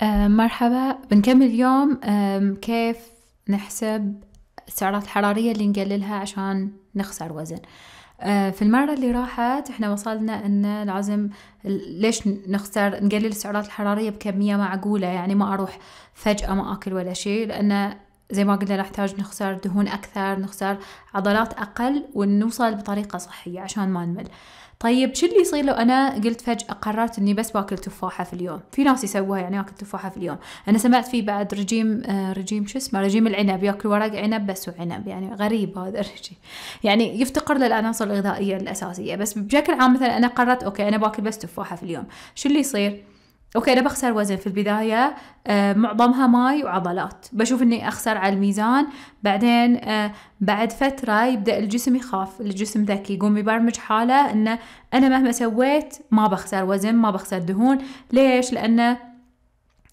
آه مرحبا بنكمل اليوم كيف نحسب السعرات الحرارية اللي نقللها عشان نخسر وزن آه في المرة اللي راحت احنا وصلنا ان لازم ليش نخسر نقلل السعرات الحرارية بكمية معقولة يعني ما اروح فجأة ما اكل ولا شيء لان زي ما قلنا نحتاج نخسر دهون أكثر نخسر عضلات أقل ونوصل بطريقة صحية عشان ما نمل طيب شو اللي يصير لو انا قلت فجاه قررت اني بس باكل تفاحه في اليوم في ناس يسووها يعني اكل تفاحه في اليوم انا سمعت في بعد رجيم آه رجيم شو اسمه رجيم العنب ياكل ورق عنب بس وعنب يعني غريب هذا الرجيم يعني يفتقر للعناصر الغذائيه الاساسيه بس بشكل عام مثلا انا قررت اوكي انا باكل بس تفاحه في اليوم شو اللي يصير اوكي انا بخسر وزن في البدايه آه، معظمها ماي وعضلات بشوف اني اخسر على الميزان بعدين آه، بعد فتره يبدا الجسم يخاف الجسم ذكي يقوم يبرمج حاله انه انا مهما سويت ما بخسر وزن ما بخسر دهون ليش لانه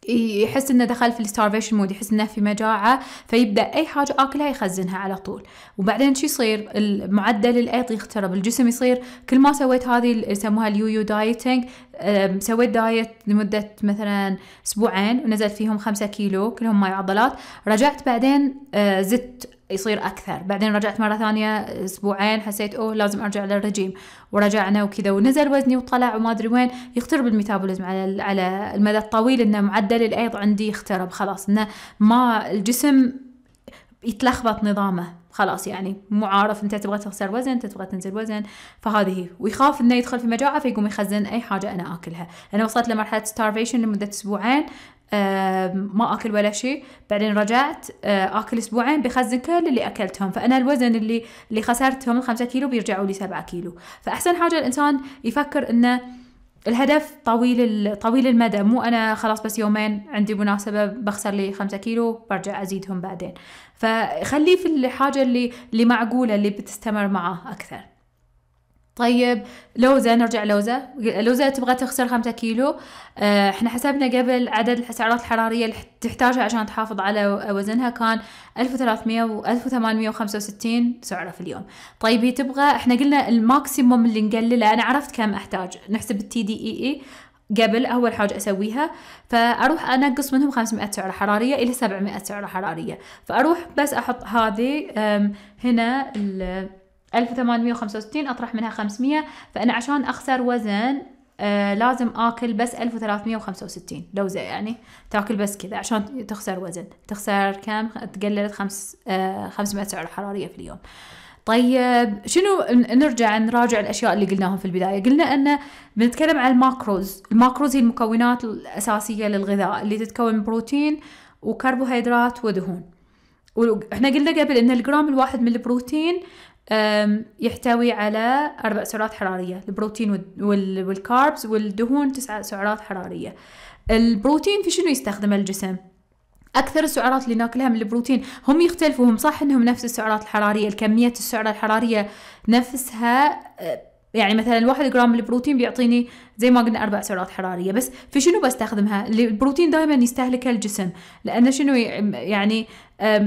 يحس انه دخل في الستارفيشن مود يحس انه في مجاعه فيبدا اي حاجه اكلها يخزنها على طول وبعدين شو يصير معدل الايض يخترب الجسم يصير كل ما سويت هذه يسموها اليويو دايتنج سويت دايت لمده مثلا اسبوعين ونزلت فيهم خمسة كيلو كلهم ماي عضلات رجعت بعدين أه، زدت يصير اكثر بعدين رجعت مره ثانيه اسبوعين حسيت اوه لازم ارجع للرجيم ورجعنا وكذا ونزل وزني وطلع وما ادري وين يخترب الميتابوليزم على على المدى الطويل انه معدل الايض عندي يخترب خلاص انه ما الجسم يتلخبط نظامه خلاص يعني مو عارف انت تبغى تخسر وزن انت تبغى تنزل وزن فهذه ويخاف انه يدخل في مجاعه فيقوم يخزن اي حاجه انا اكلها انا وصلت لمرحله ستارفيشن لمده اسبوعين ما اكل ولا شيء بعدين رجعت آه، اكل اسبوعين بخزن كل اللي اكلتهم فانا الوزن اللي اللي خسرتهم الخمسة كيلو بيرجعوا لي سبعة كيلو فاحسن حاجه الانسان يفكر انه الهدف طويل طويل المدى مو انا خلاص بس يومين عندي مناسبه بخسر لي خمسة كيلو برجع ازيدهم بعدين فخليه في الحاجه اللي اللي معقوله اللي بتستمر معاه اكثر طيب لوزة نرجع لوزة لوزة تبغى تخسر خمسة كيلو آه، احنا حسبنا قبل عدد السعرات الحرارية اللي تحتاجها عشان تحافظ على وزنها كان 1300 و 1865 سعرة في اليوم طيب هي تبغى احنا قلنا الماكسيموم اللي نقلله انا عرفت كم احتاج نحسب التي دي اي اي قبل أول حاجة أسويها فأروح أنقص منهم 500 سعرة حرارية إلى 700 سعرة حرارية فأروح بس أحط هذه هنا 1865 أطرح منها 500 فأنا عشان أخسر وزن آه لازم اكل بس 1365 لوزه يعني تاكل بس كذا عشان تخسر وزن تخسر كم تقللت خمس آه 500 سعره حراريه في اليوم طيب شنو نرجع نراجع الاشياء اللي قلناهم في البدايه قلنا ان بنتكلم عن الماكروز الماكروز هي المكونات الاساسيه للغذاء اللي تتكون من بروتين وكربوهيدرات ودهون واحنا قلنا قبل ان الجرام الواحد من البروتين يحتوي على أربع سعرات حرارية البروتين والكاربس والدهون تسعة سعرات حرارية البروتين في شنو يستخدمه الجسم اكثر السعرات اللي ناكلها من البروتين هم يختلفوا هم صح انهم نفس السعرات الحراريه الكميه السعره الحراريه نفسها أه، يعني مثلا واحد جرام البروتين بيعطيني زي ما قلنا اربع سعرات حراريه بس في شنو بستخدمها البروتين دائما يستهلكه الجسم لانه شنو يعني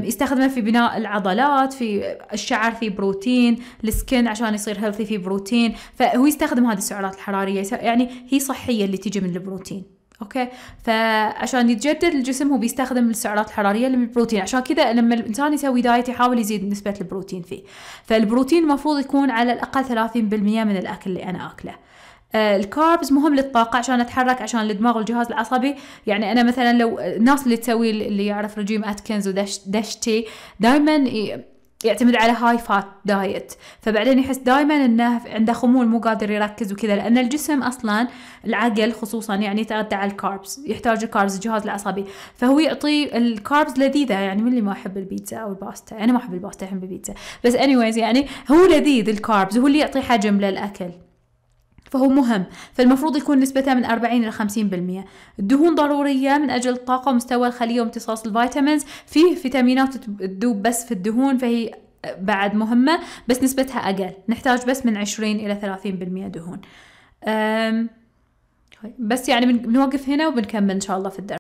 يستخدمه في بناء العضلات في الشعر في بروتين السكن عشان يصير هيلثي في بروتين فهو يستخدم هذه السعرات الحراريه يعني هي صحيه اللي تيجي من البروتين اوكي فعشان يتجدد الجسم هو بيستخدم السعرات الحراريه اللي من البروتين عشان كذا لما الانسان يسوي دايت يحاول يزيد نسبه البروتين فيه فالبروتين المفروض يكون على الاقل 30% من الاكل اللي انا اكله آه، الكاربز مهم للطاقة عشان اتحرك عشان الدماغ والجهاز العصبي يعني انا مثلا لو الناس اللي تسوي اللي يعرف رجيم اتكنز ودشتي دايما يعتمد على هاي فات دايت فبعدين يحس دائما انه عنده خمول مو قادر يركز وكذا لان الجسم اصلا العقل خصوصا يعني يتغذى على الكاربس يحتاج الكاربس الجهاز العصبي فهو يعطي الكاربس لذيذه يعني من اللي ما يحب البيتزا او الباستا انا ما احب الباستا احب البيتزا بس انيويز يعني هو لذيذ الكاربس هو اللي يعطي حجم للاكل فهو مهم فالمفروض يكون نسبته من 40 إلى 50% الدهون ضرورية من أجل الطاقة ومستوى الخلية وامتصاص الفيتامينز فيه فيتامينات تذوب بس في الدهون فهي بعد مهمة بس نسبتها أقل نحتاج بس من 20 إلى 30% دهون طيب، بس يعني بنوقف هنا وبنكمل إن شاء الله في الدرس